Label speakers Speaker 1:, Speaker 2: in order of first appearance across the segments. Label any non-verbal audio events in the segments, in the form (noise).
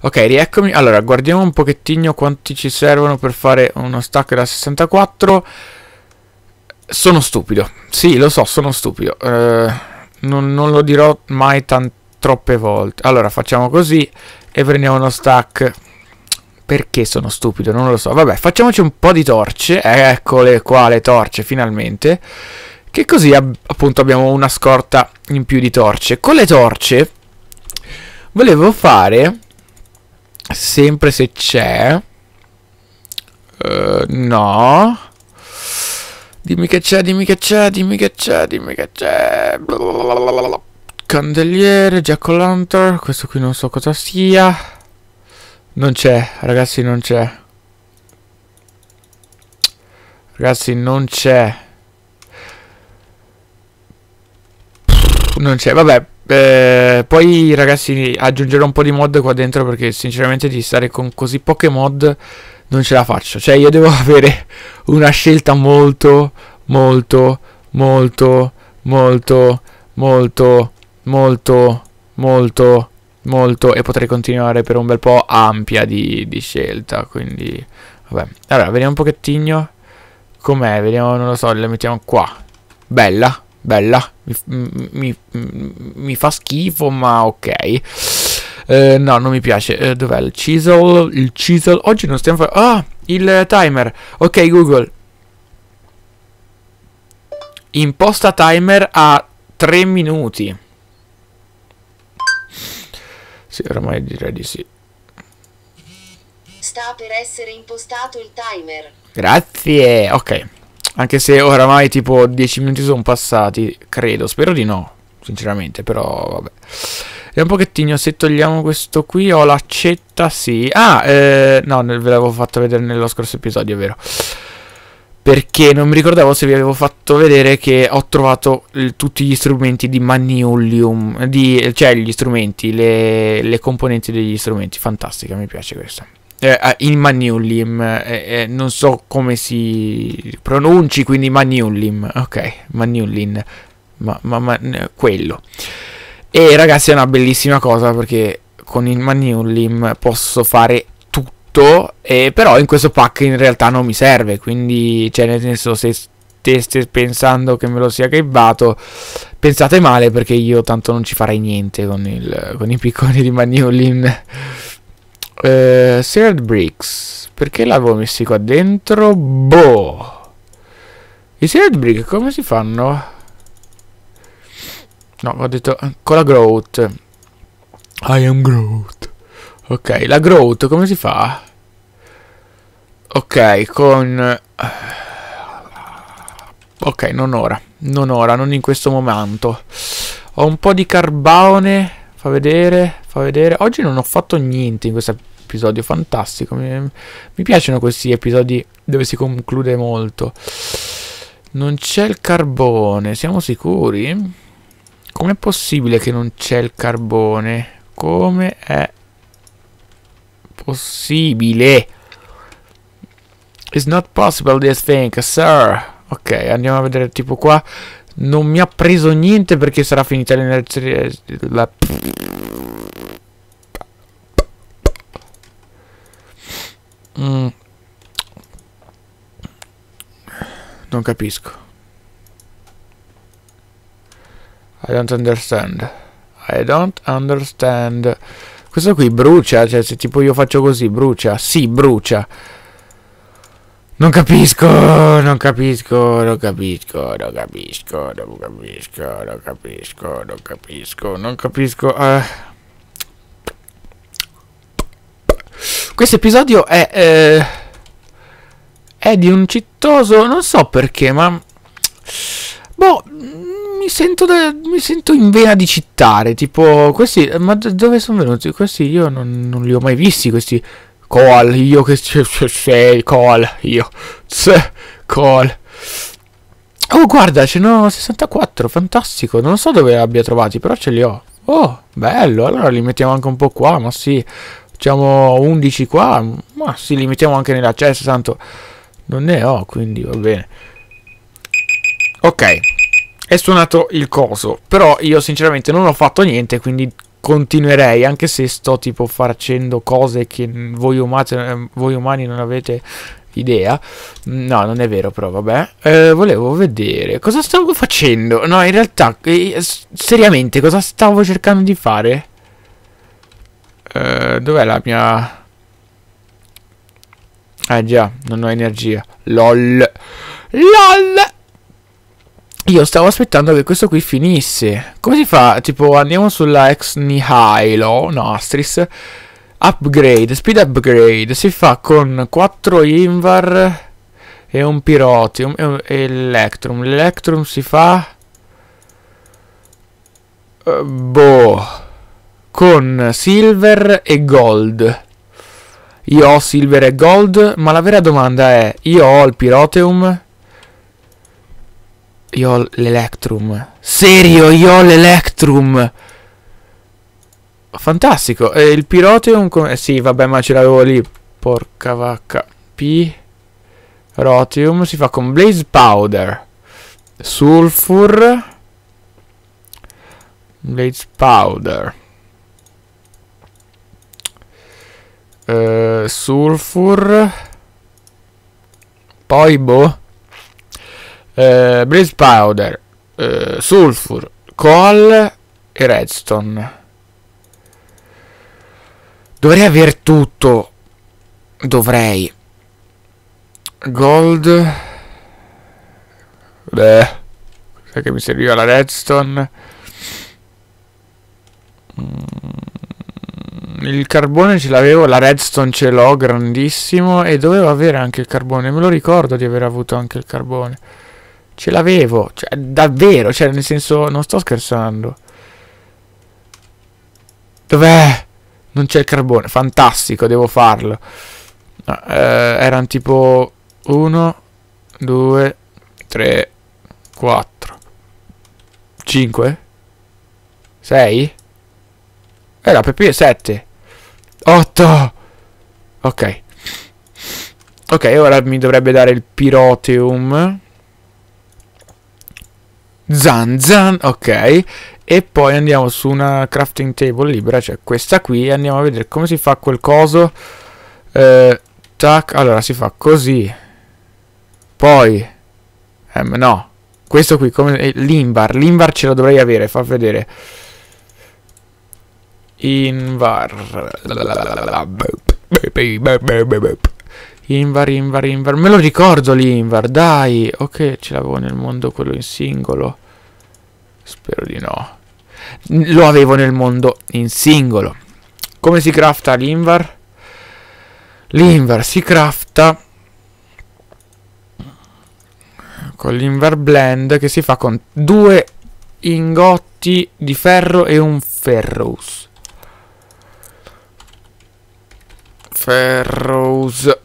Speaker 1: Ok, rieccomi. Allora, guardiamo un pochettino quanti ci servono per fare uno stack da 64. Sono stupido. Sì, lo so, sono stupido. Eh, non, non, lo dirò mai troppe volte. Allora, facciamo così e prendiamo uno stack. Perché sono stupido? Non lo so. Vabbè, facciamoci un po' di torce. Eccole qua le torce, finalmente. Che così appunto abbiamo una scorta in più di torce. Con le torce volevo fare sempre se c'è uh, no dimmi che c'è dimmi che c'è dimmi che c'è dimmi che c'è candeliere jack lantern questo qui non so cosa sia non c'è ragazzi non c'è ragazzi non c'è non c'è, vabbè. Eh, poi ragazzi aggiungerò un po' di mod qua dentro perché sinceramente di stare con così poche mod non ce la faccio. Cioè io devo (laughs) avere una scelta molto, molto, molto, molto, molto, molto, molto, molto e potrei continuare per un bel po' ampia di, di scelta. Quindi vabbè. Allora vediamo un pochettino com'è. Vediamo, non lo so, la mettiamo qua. Bella, bella, mi, mi, mi fa schifo, ma ok. Uh, no, non mi piace. Uh, dov'è il chisel? Il chisel. Oggi non stiamo facendo... Ah, il timer. Ok, Google. Imposta timer a 3 minuti. Sì, ormai direi di sì. Sta per essere impostato il timer. Grazie. Ok. Anche se oramai tipo 10 minuti sono passati, credo, spero di no, sinceramente, però vabbè. E un pochettino se togliamo questo qui, ho l'accetta, sì. Ah, eh, no, ve l'avevo fatto vedere nello scorso episodio, è vero. Perché non mi ricordavo se vi avevo fatto vedere che ho trovato il, tutti gli strumenti di Maniulium, di, cioè gli strumenti, le, le componenti degli strumenti, fantastica, mi piace questa eh, ah, il Magnullim, eh, eh, non so come si pronunci, quindi Magnullim, ok, Magnullin, ma, ma, ma quello. E ragazzi è una bellissima cosa perché con il Magnullim posso fare tutto, però in questo pack in realtà non mi serve, quindi cioè nel senso se teste pensando che me lo sia gabbato, pensate male perché io tanto non ci farei niente con, il, con i picconi di Magnullim. Eh, Sealed Bricks. Perché l'avevo messi qua dentro? Boh. I Sealed Bricks come si fanno? No, ho detto eh, con la Growth. I am Growth. Ok, la Growth come si fa? Ok, con... Eh, ok, non ora. Non ora, non in questo momento. Ho un po' di carbone. Fa vedere. Fa vedere. Oggi non ho fatto niente in questo episodio, fantastico. Mi, mi piacciono questi episodi dove si conclude molto. Non c'è il carbone, siamo sicuri? Com'è possibile che non c'è il carbone? Come è possibile? It's not possible this thing, sir. Ok, andiamo a vedere tipo qua. Non mi ha preso niente perché sarà finita l'energia... La... Mm. Non capisco. I don't understand. I don't understand. Questo qui brucia, cioè se tipo io faccio così brucia. Sì, brucia. Non capisco, non capisco, non capisco, non capisco, non capisco, non capisco, non capisco, non capisco. Non capisco. Uh. Eh. Questo episodio è... Eh, è di un cittoso... Non so perché, ma... Boh, mi sento, da, mi sento in vena di cittare. Tipo, questi... Ma dove sono venuti? Questi io non, non li ho mai visti, questi... Call, io che sei, call, io, tse, call. Oh, guarda, ce n'ho 64, fantastico. Non so dove li abbia trovati, però ce li ho. Oh, bello, allora li mettiamo anche un po' qua, ma sì diciamo 11 qua, ma sì, li mettiamo anche nell'accesso, tanto non ne ho, quindi va bene. Ok, è suonato il coso, però io sinceramente non ho fatto niente, quindi continuerei, anche se sto tipo facendo cose che voi, umate, voi umani non avete idea. No, non è vero, però vabbè. Eh, volevo vedere cosa stavo facendo. No, in realtà, eh, seriamente, cosa stavo cercando di fare? Eh, dov'è la mia... Eh già, non ho energia. LOL. LOL! Io stavo aspettando che questo qui finisse. Come si fa? Tipo, andiamo sulla ex Nihilo, no, Astris. Upgrade, speed upgrade. Si fa con 4 Invar e un Pirotium e, un, e Electrum. L'Electrum si fa... Uh, boh con silver e gold. Io ho silver e gold, ma la vera domanda è, io ho il piroteum? Io ho l'electrum. Serio, io ho l'electrum! Fantastico, e il piroteum... come... Eh, sì, vabbè, ma ce l'avevo lì. Porca vacca. P... Rotium si fa con blaze powder. Sulfur... Blaze powder. eh, Sulfur Poi boh eh, Blaze Powder eh, Sulfur Coal e Redstone Dovrei aver tutto Dovrei Gold Beh Sai che mi serviva la redstone mm il carbone ce l'avevo, la redstone ce l'ho grandissimo e dovevo avere anche il carbone, me lo ricordo di aver avuto anche il carbone. Ce l'avevo, cioè, davvero, cioè nel senso non sto scherzando. Dov'è? Non c'è il carbone, fantastico, devo farlo. No, eh, erano tipo 1, 2, 3, 4, 5, 6. Era PP più 7. 8! Ok. Ok, ora mi dovrebbe dare il Piroteum. Zan zan, ok. E poi andiamo su una crafting table libera, cioè questa qui, e andiamo a vedere come si fa quel coso. Eh, tac, allora si fa così. Poi, ehm, no, questo qui, come eh, l'imbar, l'imbar ce lo dovrei avere, fa vedere. Invar. Invar, Invar, Invar. Me lo ricordo l'Invar, dai. Ok, ce l'avevo nel mondo quello in singolo. Spero di no. Lo avevo nel mondo in singolo. Come si crafta l'Invar? L'Invar si crafta con l'Invar Blend che si fa con due ingotti di ferro e un ferrous. Ferrous.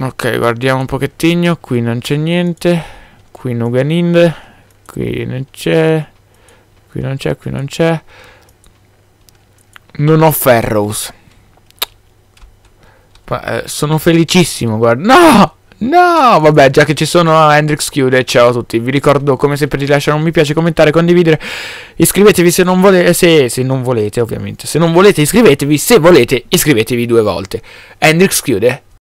Speaker 1: Ok, guardiamo un pochettino. Qui non c'è niente. Qui Nuganind. Qui non c'è. Qui non c'è, qui non c'è. Non ho Ferrous. Eh, sono felicissimo, guarda. No! No, vabbè, già che ci sono ah, Hendrix chiude, ciao a tutti. Vi ricordo come sempre di lasciare un mi piace, commentare, condividere. Iscrivetevi se non volete, se, se, non volete ovviamente. Se non volete iscrivetevi, se volete iscrivetevi due volte. Hendrix chiude.